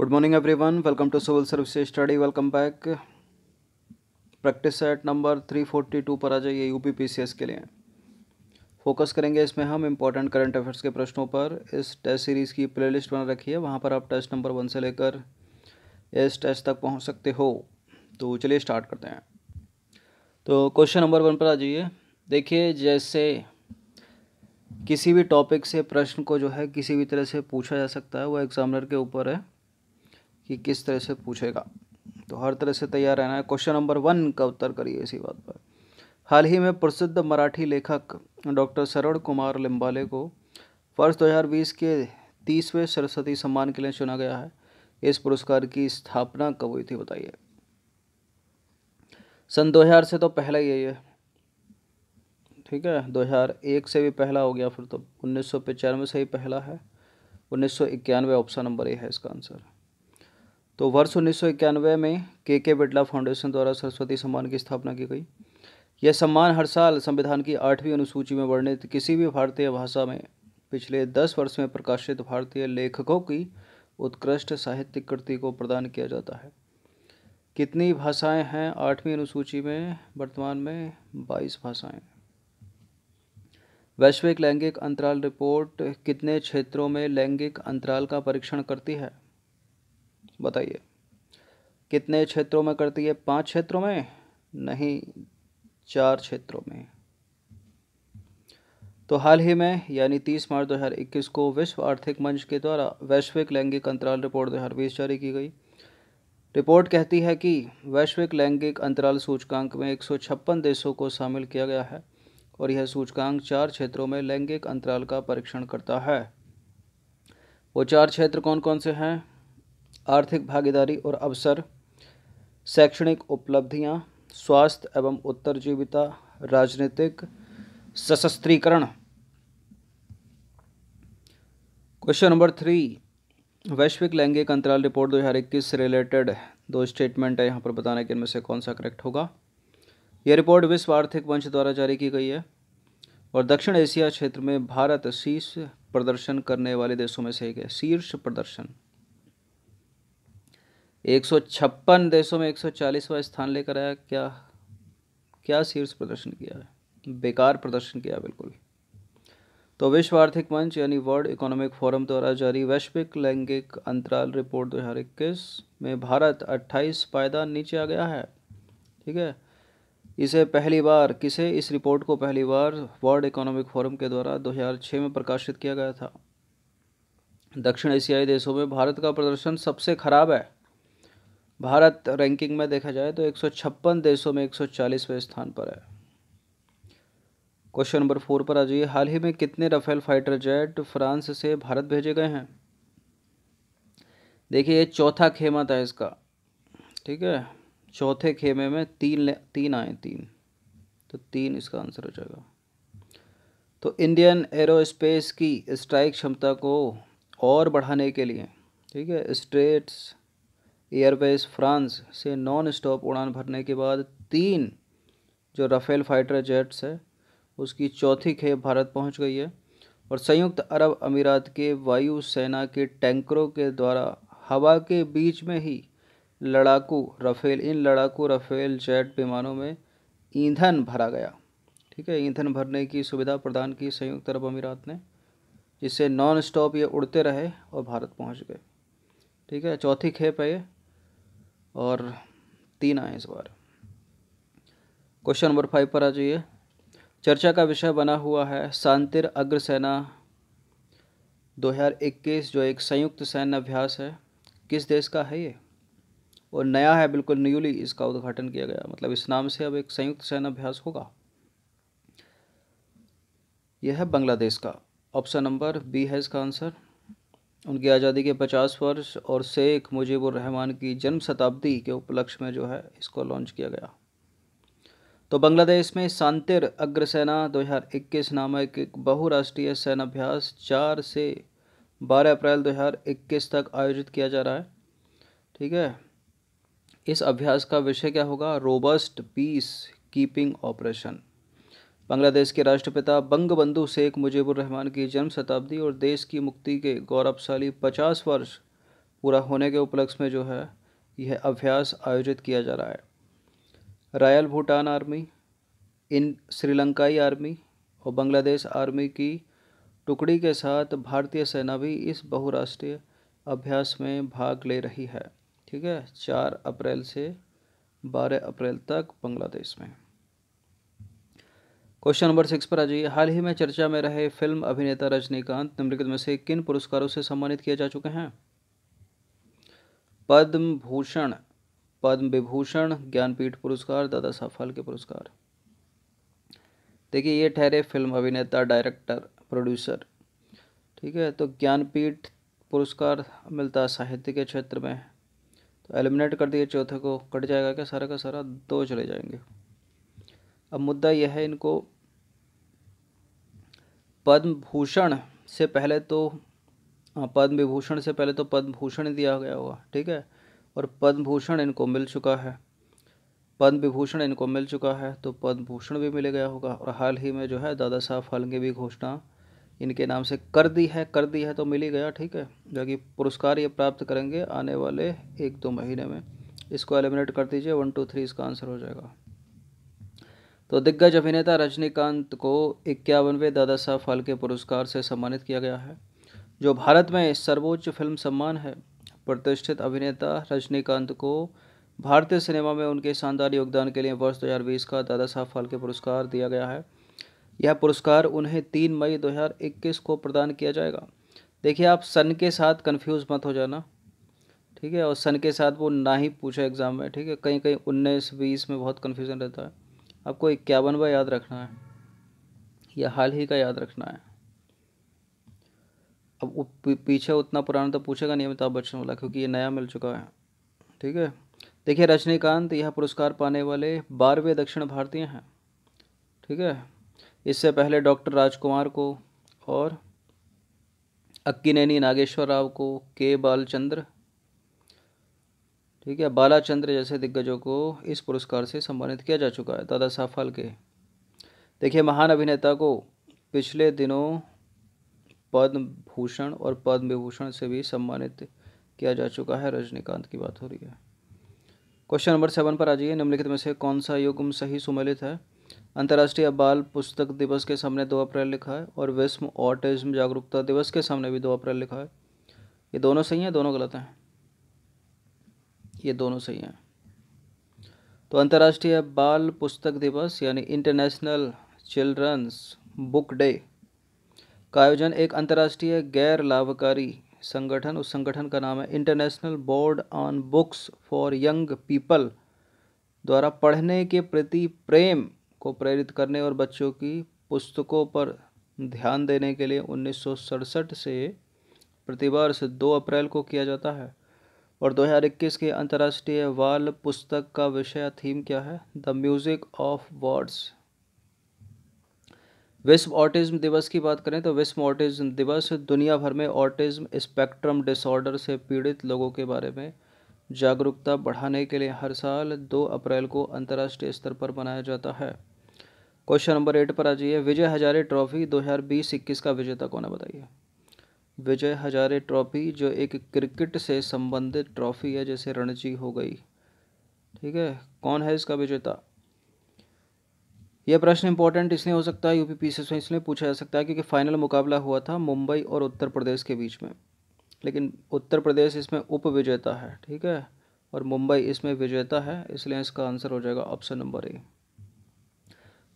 good everyone welcome to civil service study welcome back practice set number three forty two पर आ जाइए C S के लिए focus करेंगे इसमें हम इम्पोर्टेंट करंट अफेयर्स के प्रश्नों पर इस टेस्ट सीरीज़ की प्लेलिस्ट बना रखी है वहाँ पर आप टेस्ट नंबर वन से लेकर इस टेस्ट तक पहुँच सकते हो तो चलिए स्टार्ट करते हैं तो क्वेश्चन नंबर वन पर आ जाइए देखिए जैसे किसी भी टॉपिक से प्रश्न को जो है किसी भी तरह से पूछा जा सकता है वो एग्जामिनर के ऊपर है कि किस तरह से पूछेगा तो हर तरह से तैयार रहना है क्वेश्चन नंबर वन का उत्तर करिए इसी बात पर हाल ही में प्रसिद्ध मराठी लेखक डॉक्टर शरण कुमार लिम्बाले को वर्ष 2020 के तीसवें सरस्वती सम्मान के लिए चुना गया है इस पुरस्कार की स्थापना कब हुई थी बताइए सन 2000 से तो पहला ही है ये ठीक है 2001 से भी पहला हो गया फिर तो उन्नीस से ही पहला है उन्नीस ऑप्शन नंबर ए है इसका आंसर तो वर्ष उन्नीस में के के बिड़ला फाउंडेशन द्वारा सरस्वती सम्मान की स्थापना की गई यह सम्मान हर साल संविधान की आठवीं अनुसूची में वर्णित किसी भी भारतीय भाषा में पिछले दस वर्ष में प्रकाशित भारतीय लेखकों की उत्कृष्ट साहित्य कृति को प्रदान किया जाता है कितनी भाषाएं हैं आठवीं अनुसूची में वर्तमान में बाईस भाषाएं वैश्विक लैंगिक अंतराल रिपोर्ट कितने क्षेत्रों में लैंगिक अंतराल का परीक्षण करती है बताइए कितने क्षेत्रों में करती है पांच क्षेत्रों में नहीं चार क्षेत्रों में तो हाल ही में यानी 30 मार्च 2021 को विश्व आर्थिक मंच के द्वारा वैश्विक लैंगिक अंतराल रिपोर्ट दो जारी की गई रिपोर्ट कहती है कि वैश्विक लैंगिक अंतराल सूचकांक में एक देशों को शामिल किया गया है और यह सूचकांक चार क्षेत्रों में लैंगिक अंतराल का परीक्षण करता है वो चार क्षेत्र कौन कौन से हैं आर्थिक भागीदारी और अवसर शैक्षणिक उपलब्धियाँ स्वास्थ्य एवं उत्तरजीविता राजनीतिक सशस्त्रीकरण क्वेश्चन नंबर थ्री वैश्विक लैंगिक अंतराल रिपोर्ट 2021 से रिलेटेड दो स्टेटमेंट है यहाँ पर बताना कि इनमें से कौन सा करेक्ट होगा यह रिपोर्ट विश्व आर्थिक मंच द्वारा जारी की गई है और दक्षिण एशिया क्षेत्र में भारत शीर्ष प्रदर्शन करने वाले देशों में से एक है शीर्ष प्रदर्शन एक सौ छप्पन देशों में एक सौ चालीसवा स्थान लेकर आया क्या क्या शीर्ष प्रदर्शन किया है बेकार प्रदर्शन किया बिल्कुल तो विश्व आर्थिक मंच यानी वर्ल्ड इकोनॉमिक फोरम द्वारा जारी वैश्विक लैंगिक अंतराल रिपोर्ट 2021 में भारत 28 पायदान नीचे आ गया है ठीक है इसे पहली बार किसे इस रिपोर्ट को पहली बार वर्ल्ड इकोनॉमिक फोरम के द्वारा 2006 में प्रकाशित किया गया था दक्षिण एशियाई देशों में भारत का प्रदर्शन सबसे खराब है भारत रैंकिंग में देखा जाए तो छप्पन देशों में चालीसवें स्थान पर है क्वेश्चन नंबर फोर पर आ जाइए हाल ही में कितने रफेल फाइटर जेट फ्रांस से भारत भेजे गए हैं देखिए ये चौथा खेमा था इसका ठीक है चौथे खेमे में तीन तीन आए तीन तो तीन इसका आंसर हो जाएगा तो इंडियन एरोस्पेस की स्ट्राइक क्षमता को और बढ़ाने के लिए ठीक है स्टेट्स एयरवेज फ्रांस से नॉन स्टॉप उड़ान भरने के बाद तीन जो राफेल फाइटर जेट्स है उसकी चौथी खेप भारत पहुंच गई है और संयुक्त अरब अमीरात के वायुसेना के टैंकरों के द्वारा हवा के बीच में ही लड़ाकू राफेल इन लड़ाकू राफेल जेट विमानों में ईंधन भरा गया ठीक है ईंधन भरने की सुविधा प्रदान की संयुक्त अरब अमीरात ने जिससे नॉन स्टॉप ये उड़ते रहे और भारत पहुँच गए ठीक है चौथी खेप है ये और तीन आए इस बार क्वेश्चन नंबर फाइव पर आ जाइए चर्चा का विषय बना हुआ है शांतिर अग्रसेना 2021 जो एक संयुक्त सैन्य अभ्यास है किस देश का है ये और नया है बिल्कुल न्यूली इसका उद्घाटन किया गया मतलब इस नाम से अब एक संयुक्त सैन्य अभ्यास होगा यह है बांग्लादेश का ऑप्शन नंबर बी है इसका आंसर उनकी आज़ादी के पचास वर्ष और शेख रहमान की जन्म शताब्दी के उपलक्ष्य में जो है इसको लॉन्च किया गया तो बांग्लादेश में शांतिर अग्रसेना 2021 नामक एक बहुराष्ट्रीय सेनाभ्यास चार से 12 अप्रैल 2021 तक आयोजित किया जा रहा है ठीक है इस अभ्यास का विषय क्या होगा robust peace keeping operation Bangladesh के राष्ट्रपिता बंगबंधु शेख मुजीबुर रहमान की जन्म शताब्दी और देश की मुक्ति के गौरवशाली पचास वर्ष पूरा होने के उपलक्ष्य में जो है यह अभ्यास आयोजित किया जा रहा है रॉयल भूटान आर्मी इन श्रीलंकाई आर्मी और बांग्लादेश आर्मी की टुकड़ी के साथ भारतीय सेना भी इस बहुराष्ट्रीय अभ्यास में भाग ले रही है ठीक है चार अप्रैल से बारह अप्रैल तक बांग्लादेश में क्वेश्चन नंबर सिक्स पर आ जाइए हाल ही में चर्चा में रहे फिल्म अभिनेता रजनीकांत निम्नलिखित में से किन पुरस्कारों से सम्मानित किए जा चुके हैं पद्म भूषण पद्म विभूषण ज्ञानपीठ पुरस्कार दादा साहब फाल्के पुरस्कार देखिए ये ठहरे फिल्म अभिनेता डायरेक्टर प्रोड्यूसर ठीक है तो ज्ञानपीठ पुरस्कार मिलता साहित्य के क्षेत्र में तो एलिमिनेट कर दिए चौथे को कट जाएगा क्या सारा का सारा दो चले जाएंगे अब मुद्दा यह है इनको पद्म भूषण से पहले तो हाँ, पद्म विभूषण से पहले तो पद्म भूषण दिया गया होगा ठीक है और पद्म भूषण इनको मिल चुका है पद्म विभूषण इनको मिल चुका है तो पद्म भूषण भी मिल गया होगा और हाल ही में जो है दादा साहब फालके भी घोषणा इनके नाम से कर दी है कर दी है तो मिल ही गया ठीक है जो कि पुरस्कार ये प्राप्त करेंगे आने वाले एक दो महीने में इसको एलिमिनेट कर दीजिए वन टू थ्री इसका आंसर हो जाएगा तो दिग्गज अभिनेता रजनीकांत को इक्यावनवे दादा साहब फाल्के पुरस्कार से सम्मानित किया गया है जो भारत में सर्वोच्च फिल्म सम्मान है प्रतिष्ठित अभिनेता रजनीकांत को भारतीय सिनेमा में उनके शानदार योगदान के लिए वर्ष 2020 का दादा साहब फाल्के पुरस्कार दिया गया है यह पुरस्कार उन्हें तीन मई 2021 को प्रदान किया जाएगा देखिए आप सन के साथ कन्फ्यूज़ मत हो जाना ठीक है और सन के साथ वो ना ही पूछे एग्ज़ाम में ठीक है कहीं कहीं उन्नीस बीस में बहुत कन्फ्यूज़न रहता है आपको इक्यावनवा याद रखना है या हाल ही का याद रखना है अब पीछे उतना पुराना तो पूछेगा नहीं अमिताभ बच्चन वाला क्योंकि ये नया मिल चुका है ठीक है देखिए रजनीकांत यह पुरस्कार पाने वाले बारहवें दक्षिण भारतीय हैं ठीक है इससे पहले डॉक्टर राजकुमार को और नैनी नागेश्वर राव को के बालचंद्र ठीक है बालाचंद्र जैसे दिग्गजों को इस पुरस्कार से सम्मानित किया जा चुका है दादा साहब फालके देखिए महान अभिनेता को पिछले दिनों पद्म भूषण और पद्म विभूषण से भी सम्मानित किया जा चुका है रजनीकांत की बात हो रही है क्वेश्चन नंबर सेवन पर आ जाइए निम्नलिखित में से कौन सा युग्म सही सुमेलित है अंतर्राष्ट्रीय बाल पुस्तक दिवस के सामने दो अप्रैल लिखा है और विश्व ऑटिज्म जागरूकता दिवस के सामने भी दो अप्रैल लिखा है ये दोनों सही हैं दोनों गलत हैं ये दोनों सही हैं तो अंतर्राष्ट्रीय बाल पुस्तक दिवस यानी इंटरनेशनल चिल्ड्रंस बुक डे का आयोजन एक अंतर्राष्ट्रीय गैर लाभकारी संगठन उस संगठन का नाम है international board on books for young people द्वारा पढ़ने के प्रति प्रेम को प्रेरित करने और बच्चों की पुस्तकों पर ध्यान देने के लिए उन्नीस से प्रतिवर्ष दो अप्रैल को किया जाता है और 2021 के अंतर्राष्ट्रीय बाल पुस्तक का विषय थीम क्या है द म्यूज़िक ऑफ वर्ड्स विश्व ऑटिज़्म दिवस की बात करें तो विश्व ऑटिज़्म दिवस दुनिया भर में ऑटिज़्म स्पेक्ट्रम डिसऑर्डर से पीड़ित लोगों के बारे में जागरूकता बढ़ाने के लिए हर साल दो अप्रैल को अंतर्राष्ट्रीय स्तर पर मनाया जाता है क्वेश्चन नंबर एट पर आ जाइए विजय हजारे ट्रॉफी दो हजार का विजेता कौन है बताइए विजय हज़ारे ट्रॉफ़ी जो एक क्रिकेट से संबंधित ट्रॉफ़ी है जैसे रणजी हो गई ठीक है कौन है इसका विजेता यह प्रश्न इंपॉर्टेंट इसलिए हो सकता है यूपी में इसलिए पूछा जा सकता है क्योंकि फाइनल मुकाबला हुआ था मुंबई और उत्तर प्रदेश के बीच में लेकिन उत्तर प्रदेश इसमें उप विजेता है ठीक है और मुंबई इसमें विजेता है इसलिए इसका आंसर हो जाएगा ऑप्शन नंबर ए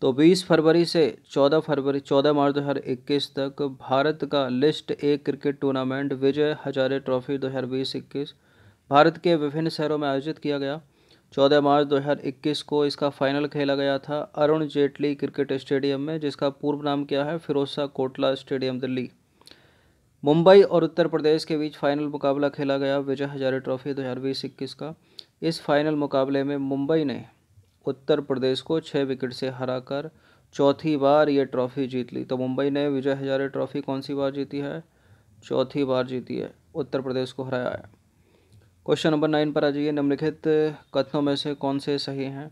तो 20 फरवरी से 14 फरवरी 14 मार्च 2021 तक भारत का list A cricket tournament Vijay Hazare trophy बीस इक्कीस भारत के विभिन्न शहरों में आयोजित किया गया 14 मार्च 2021 को इसका फाइनल खेला गया था अरुण जेटली क्रिकेट स्टेडियम में जिसका पूर्व नाम क्या है फिरोजा कोटला स्टेडियम दिल्ली मुंबई और उत्तर प्रदेश के बीच फाइनल मुकाबला खेला गया विजय हजारे ट्रॉफी बीस इक्कीस का इस फाइनल मुकाबले में मुंबई ने उत्तर प्रदेश को छः विकेट से हराकर चौथी बार ये ट्रॉफी जीत ली तो मुंबई ने विजय हजारे ट्रॉफी कौन सी बार जीती है चौथी बार जीती है उत्तर प्रदेश को हराया है क्वेश्चन नंबर नाइन पर आ जाइए निम्नलिखित कथनों में से कौन से सही हैं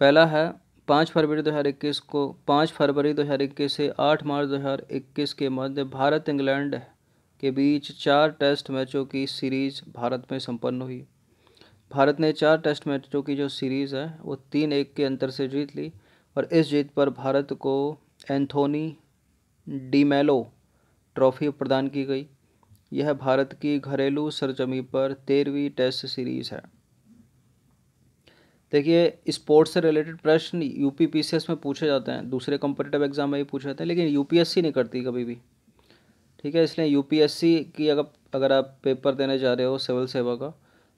पहला है पाँच फरवरी दो हज़ार इक्कीस को पाँच फरवरी दो हज़ार इक्कीस से आठ मार्च दो हज़ार इक्कीस के मध्य भारत इंग्लैंड के बीच चार टेस्ट मैचों की सीरीज भारत में संपन्न हुई भारत ने चार टेस्ट मैचों की जो सीरीज़ है वो तीन एक के अंतर से जीत ली और इस जीत पर भारत को एंथोनी डीमेलो ट्रॉफी प्रदान की गई यह भारत की घरेलू सरजमी पर तेरहवीं टेस्ट सीरीज़ है देखिए स्पोर्ट्स से रिलेटेड प्रश्न यूपी पीसीएस में पूछे जाते हैं दूसरे कॉम्पिटेटिव एग्जाम में भी पूछे जाते हैं लेकिन यूपीएससी नहीं करती कभी भी ठीक है इसलिए यूपीएससी की अगर अगर आप पेपर देने जा रहे हो सिविल सेवा का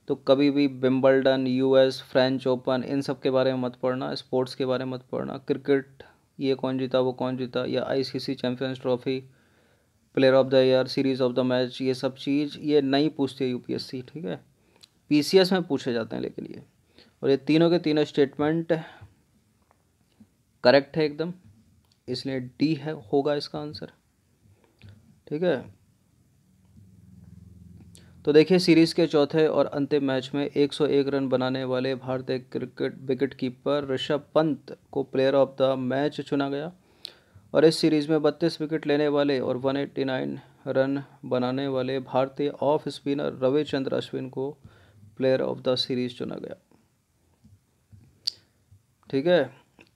तो कभी भी यू यूएस फ्रेंच ओपन इन सब के बारे में मत पढ़ना स्पोर्ट्स के बारे में मत पढ़ना क्रिकेट ये कौन जीता वो कौन जीता या ICC champions trophy player of the year series of the match ये सब चीज़ ये नहीं पूछती है यूपीएससी ठीक है पीसीएस में पूछे जाते हैं लेकिन ये और ये तीनों के तीनों स्टेटमेंट करेक्ट है एकदम इसलिए डी है होगा इसका आंसर ठीक है तो देखिए सीरीज़ के चौथे और अंतिम मैच में 101 रन बनाने वाले भारतीय cricket wicket keeper Rishabh Pant को प्लेयर ऑफ द मैच चुना गया और इस सीरीज़ में 32 विकेट लेने वाले और 189 रन बनाने वाले भारतीय ऑफ स्पिनर रविचंद्र अश्विन को प्लेयर ऑफ द सीरीज़ चुना गया ठीक है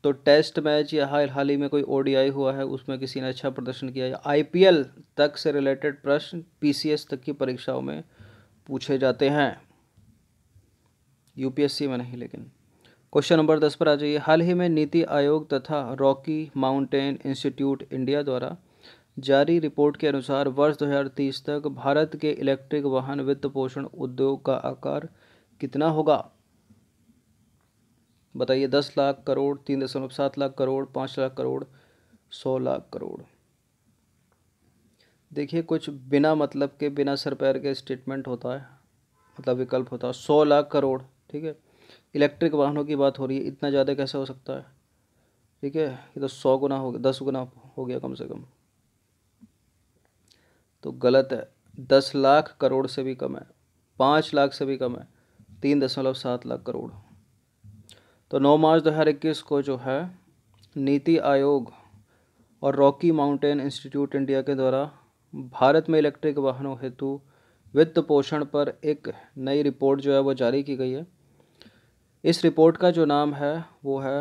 तो टेस्ट मैच या हाल हाल ही में कोई ओडीआई हुआ है उसमें किसी ने अच्छा प्रदर्शन किया या आईपीएल तक से रिलेटेड प्रश्न पीसीएस तक की परीक्षाओं में पूछे जाते हैं यूपीएससी में नहीं लेकिन क्वेश्चन नंबर दस पर आ जाइए हाल ही में नीति आयोग तथा रॉकी माउंटेन इंस्टीट्यूट इंडिया द्वारा जारी रिपोर्ट के अनुसार वर्ष 2030 तक भारत के इलेक्ट्रिक वाहन वित्त पोषण उद्योग का आकार कितना होगा बताइए दस लाख करोड़ तीन दशमलव सात लाख करोड़ पाँच लाख करोड़ सौ लाख करोड़ देखिए कुछ बिना मतलब के बिना सर पैर के स्टेटमेंट होता है मतलब विकल्प होता है सौ लाख करोड़ ठीक है इलेक्ट्रिक वाहनों की बात हो रही है इतना ज़्यादा कैसे हो सकता है ठीक है ये तो सौ गुना हो गया दस गुना हो गया कम से कम तो गलत है दस लाख करोड़ से भी कम है पाँच लाख से भी कम है तीन दशमलव सात लाख करोड़ तो 9 मार्च 2021 को जो है नीति आयोग और रॉकी माउंटेन इंस्टीट्यूट इंडिया के द्वारा भारत में इलेक्ट्रिक वाहनों हेतु वित्त पोषण पर एक नई रिपोर्ट जो है वो जारी की गई है इस रिपोर्ट का जो नाम है वो है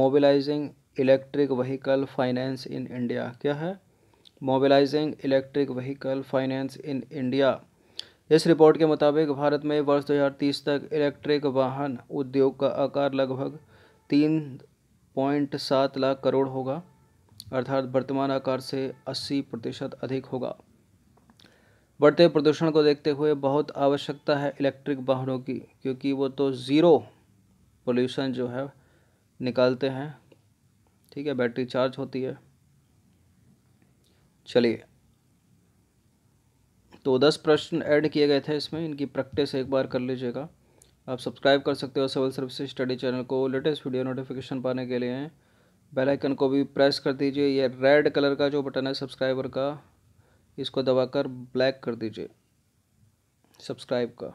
mobilising electric vehicle finance in India क्या है mobilising electric vehicle finance in India इस रिपोर्ट के मुताबिक भारत में वर्ष 2030 तक इलेक्ट्रिक वाहन उद्योग का आकार लगभग तीन पॉइंट सात लाख करोड़ होगा अर्थात वर्तमान आकार से 80 प्रतिशत अधिक होगा बढ़ते प्रदूषण को देखते हुए बहुत आवश्यकता है इलेक्ट्रिक वाहनों की क्योंकि वो तो ज़ीरो पोल्यूशन जो है निकालते हैं ठीक है बैटरी चार्ज होती है चलिए तो दस प्रश्न ऐड किए गए थे इसमें इनकी प्रैक्टिस एक बार कर लीजिएगा आप सब्सक्राइब कर सकते हो सिविल सर्विस स्टडी चैनल को लेटेस्ट वीडियो नोटिफिकेशन पाने के लिए बेल आइकन को भी प्रेस कर दीजिए ये रेड कलर का जो बटन है सब्सक्राइबर का इसको दबाकर ब्लैक कर दीजिए सब्सक्राइब का